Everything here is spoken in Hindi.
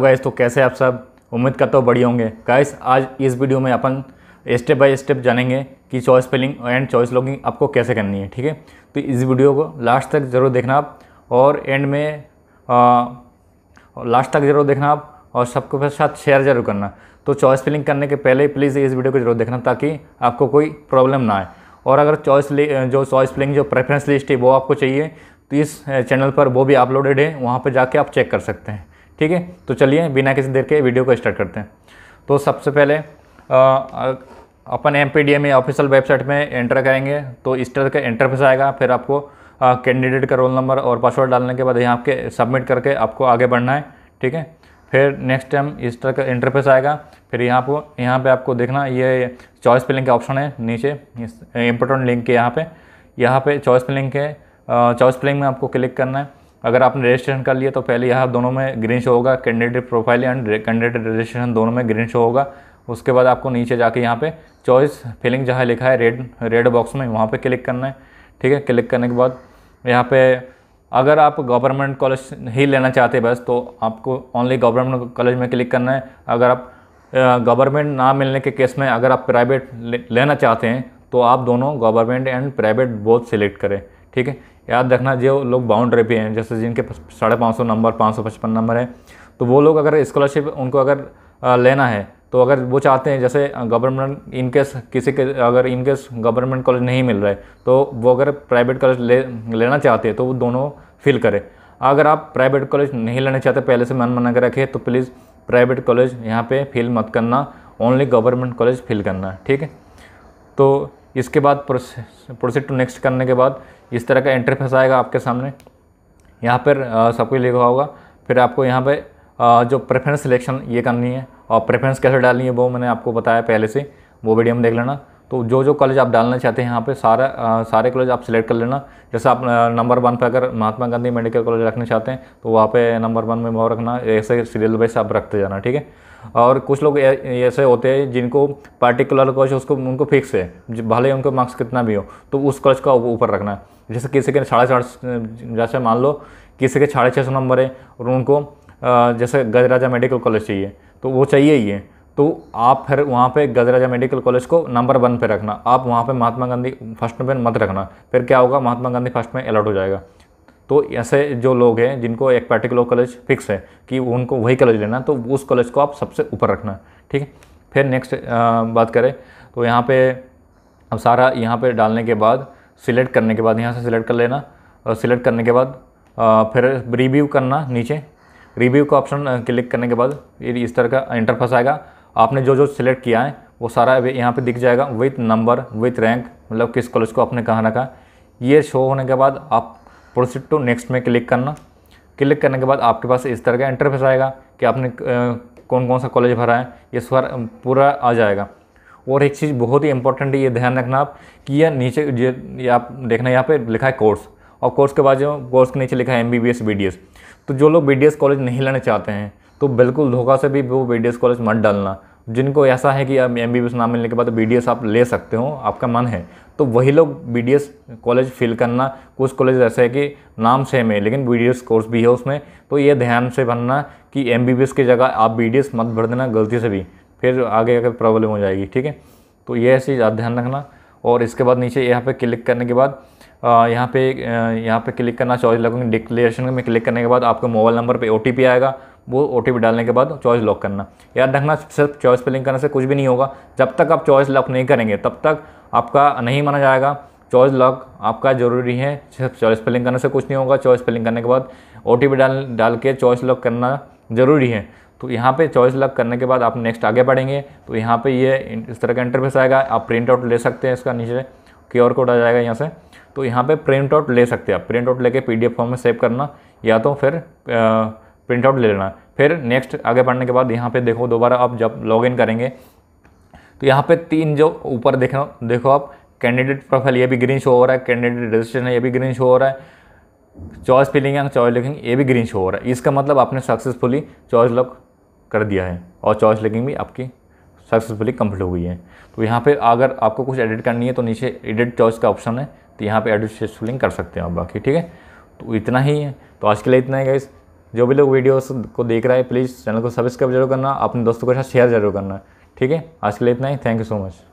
तो तो कैसे आप सब उम्मीद करता हूँ बढ़िया होंगे गाइस आज इस वीडियो में अपन स्टेप बाय स्टेप जानेंगे कि choice spelling and choice locking आपको कैसे करनी है ठीक है तो इस वीडियो को लास्ट तक ज़रूर देखना आप और एंड में आ, लास्ट तक ज़रूर देखना आप और फिर साथ शेयर जरूर करना तो चॉइस फिलिंग करने के पहले प्लीज़ इस वीडियो को जरूर देखना ताकि आपको कोई प्रॉब्लम ना आए और अगर चॉइस जो चॉइस फिलिंग जो प्रेफरेंस लिस्ट है वो आपको चाहिए तो इस चैनल पर वो भी अपलोडेड है वहाँ पर जाके आप चेक कर सकते हैं ठीक है तो चलिए बिना किसी देर के वीडियो को स्टार्ट करते हैं तो सबसे पहले आ, अपन M P D M official website में एंटर करेंगे तो इस तरह का इंटरफेस आएगा फिर आपको कैंडिडेट का रोल नंबर और पासवर्ड डालने के बाद यहाँ आपके सबमिट करके आपको आगे बढ़ना है ठीक है फिर नेक्स्ट टाइम इस तरह का इंटरफेस आएगा फिर यहाँ पर यहाँ पे आपको देखना ये चॉइस पे लिंक का ऑप्शन है नीचे इम्पोर्टेंट लिंक के यहाँ पे यहाँ पे चॉइस पे लिंक है चॉइस पे लिंक में आपको क्लिक करना है अगर आपने रजिस्ट्रेशन कर लिया तो पहले यहाँ दोनों में ग्रीन शो होगा candidate profile and candidate registration दोनों में ग्रीन शो होगा उसके बाद आपको नीचे जाके यहाँ पे चॉइस फिलिंग जहाँ लिखा है रेड रेड बॉक्स में वहाँ पे क्लिक करना है ठीक है क्लिक करने के बाद यहाँ पे अगर आप गवर्नमेंट कॉलेज ही लेना चाहते बस तो आपको ओनली गवर्नमेंट कॉलेज में क्लिक करना है अगर आप गवर्नमेंट ना मिलने के केस में अगर आप प्राइवेट लेना चाहते हैं तो आप दोनों government and private both select करें ठीक है याद रखना जो लोग बाउंड्री पे हैं जैसे जिनके साढ़े पाँच सौ नंबर पाँच सौ पचपन नंबर है तो वो लोग अगर स्कॉलरशिप उनको अगर लेना है तो अगर वो चाहते हैं जैसे गवर्नमेंट इनकेस किसी के अगर इनकेस गवर्नमेंट कॉलेज नहीं मिल रहा है तो वो अगर प्राइवेट कॉलेज ले लेना चाहते हैं तो वो दोनों फिल करें अगर आप प्राइवेट कॉलेज नहीं लेना चाहते पहले से मन मना कर रखें तो प्लीज़ प्राइवेट कॉलेज यहाँ पे फिल मत करना ओनली गवर्नमेंट कॉलेज फिल करना ठीक है तो इसके बाद प्रोसीड टू नेक्स्ट करने के बाद इस तरह का इंटरफेस आएगा आपके सामने यहाँ पर सब कुछ लिखा होगा फिर आपको यहाँ पर जो प्रेफरेंस सिलेक्शन ये करनी है और प्रेफरेंस कैसे डालनी है वो मैंने आपको बताया पहले से वो वीडियो में देख लेना तो जो जो कॉलेज आप डालना चाहते हैं यहाँ पे सारा आ, सारे कॉलेज आप सिलेक्ट कर लेना जैसे आप नंबर वन पे अगर महात्मा गांधी मेडिकल कॉलेज रखना चाहते हैं तो वहाँ पे नंबर वन में वो रखना ऐसे सीरियल वाइज आप रखते जाना ठीक है और कुछ लोग ऐसे होते हैं जिनको पर्टिकुलर कॉलेज उसको उनको फिक्स है भले ही उनको मार्क्स कितना भी हो तो उस कॉलेज का ऊपर रखना है जैसे किसी के साढ़े चार जैसे मान लो किसी के साढ़े छः सौ नंबर है और उनको जैसे गजराजा मेडिकल कॉलेज चाहिए तो वो चाहिए ही है तो आप फिर वहाँ पे गजराजा मेडिकल कॉलेज को नंबर वन पे रखना आप वहाँ पे महात्मा गांधी फर्स्ट में मत रखना फिर क्या होगा महात्मा गांधी फर्स्ट में अलर्ट हो जाएगा तो ऐसे जो लोग हैं जिनको एक पर्टिकुलर कॉलेज फिक्स है कि उनको वही कॉलेज लेना तो उस कॉलेज को आप सबसे ऊपर रखना ठीक है फिर नेक्स्ट बात करें तो यहाँ पर अब सारा यहाँ पर डालने के बाद सिलेक्ट करने के बाद यहाँ से सिलेक्ट कर लेना और सिलेक्ट करने के बाद फिर रिव्यू करना नीचे रिव्यू का ऑप्शन क्लिक करने के बाद इस तरह का इंटरफेस आएगा आपने जो जो सिलेक्ट किया है वो सारा यहाँ पे दिख जाएगा विथ नंबर विथ रैंक मतलब किस कॉलेज को आपने कहाँ रखा ये शो होने के बाद आप प्रोसीड टू नेक्स्ट में क्लिक करना क्लिक करने के बाद आपके पास इस तरह का इंटरफेस आएगा कि आपने कौन कौन सा कॉलेज भरा है ये सर पूरा आ जाएगा और एक चीज़ बहुत ही इंपॉर्टेंट है ये ध्यान रखना आप कि यह नीचे ये, आप देखना यहाँ पे लिखा है कोर्स और कोर्स के बाद जो कोर्स के नीचे लिखा है M B B S B D S तो जो लोग बी डी एस कॉलेज नहीं लेना चाहते हैं तो बिल्कुल धोखा से भी वो बी कॉलेज मत डालना जिनको ऐसा है कि अब एम बी नाम मिलने के बाद बी आप ले सकते हो आपका मन है तो वही लोग बी कॉलेज फिल करना कुछ कॉलेज ऐसे है कि नाम सेम है लेकिन बी कोर्स भी है उसमें तो ये ध्यान से भरना कि एम की जगह आप बी मत भर देना गलती से भी फिर आगे आगे प्रॉब्लम हो जाएगी ठीक है तो ये चीज़ आप ध्यान रखना और इसके बाद नीचे यहाँ पे क्लिक करने के बाद यहाँ पे यहाँ पे क्लिक करना चॉइस लगूंगी डिक्लेरेशन में क्लिक करने के बाद आपके मोबाइल नंबर पे ओ आएगा वो ओ डालने के बाद चॉइस लॉक करना याद रखना सिर्फ चॉइस फिलिंग करने से कुछ भी नहीं होगा जब तक आप चॉइस लॉक नहीं करेंगे तब तक आपका नहीं माना जाएगा चॉइस लॉक आपका ज़रूरी है सिर्फ चॉइस फिलिंग करने से कुछ नहीं होगा चॉइस फिलिंग करने के बाद ओ डाल डाल के चॉइस लॉक करना ज़रूरी है तो यहाँ पे चॉइस लॉक करने के बाद आप नेक्स्ट आगे बढ़ेंगे तो यहाँ पे ये इस तरह का इंटरफेस आएगा आप प्रिंट आउट ले सकते हैं इसका नीचे क्यू आर कोड आ जाएगा यहाँ से तो यहाँ पे प्रिंट आउट ले सकते हैं आप प्रिंट आउट लेके पी फॉर्म में सेव करना या तो फिर प्रिंट आउट ले लेना फिर नेक्स्ट आगे बढ़ने के बाद यहाँ पे देखो दोबारा आप जब लॉगिन करेंगे तो यहाँ पे तीन जो ऊपर हो देखो आप कैंडिडेट प्रोफाइल ये भी ग्रीन शो हो रहा है कैंडिडेट रजिस्ट्रेशन है ये भी ग्रीन शो हो रहा है चॉइस फिलिंग या चॉइस लिखिंग ये भी ग्रीन शो हो रहा है इसका मतलब आपने सक्सेसफुली चॉइस लॉक कर दिया है और चॉइस लिकिंग भी आपकी सक्सेसफुली कम्प्लीट हो गई है तो यहाँ पर अगर आपको कुछ एडिट करनी है तो नीचे एडिट चॉइस का ऑप्शन है तो यहाँ पर एडिट सक्सेसफुलिंग कर सकते हैं आप बाकी ठीक है तो इतना ही है तो आज के लिए इतना ही गाइज़ जो भी लोग वीडियोस को देख रहा है प्लीज़ चैनल को सब्सक्राइब जरूर करना अपने दोस्तों के साथ शेयर जरूर करना ठीक है आज के लिए इतना ही थैंक यू सो मच